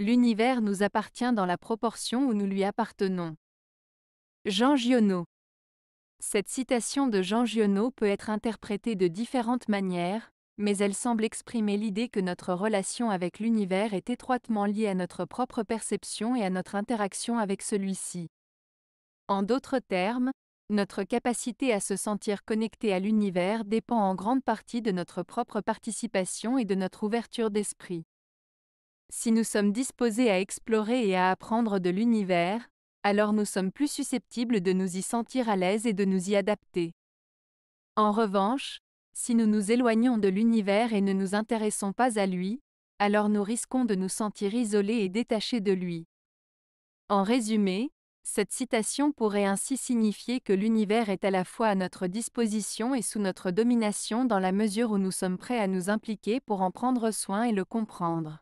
L'univers nous appartient dans la proportion où nous lui appartenons. Jean Giono. Cette citation de Jean Giono peut être interprétée de différentes manières, mais elle semble exprimer l'idée que notre relation avec l'univers est étroitement liée à notre propre perception et à notre interaction avec celui-ci. En d'autres termes, notre capacité à se sentir connecté à l'univers dépend en grande partie de notre propre participation et de notre ouverture d'esprit. Si nous sommes disposés à explorer et à apprendre de l'univers, alors nous sommes plus susceptibles de nous y sentir à l'aise et de nous y adapter. En revanche, si nous nous éloignons de l'univers et ne nous intéressons pas à lui, alors nous risquons de nous sentir isolés et détachés de lui. En résumé, cette citation pourrait ainsi signifier que l'univers est à la fois à notre disposition et sous notre domination dans la mesure où nous sommes prêts à nous impliquer pour en prendre soin et le comprendre.